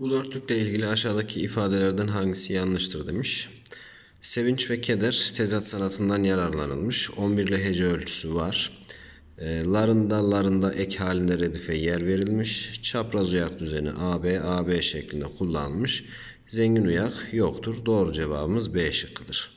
Bu dörtlükle ilgili aşağıdaki ifadelerden hangisi yanlıştır demiş. Sevinç ve keder tezat sanatından yararlanılmış. 11 hece ölçüsü var. Ee, larında larında ek halinde redife yer verilmiş. Çapraz uyak düzeni AB, AB şeklinde kullanılmış. Zengin uyak yoktur. Doğru cevabımız B şıkkıdır.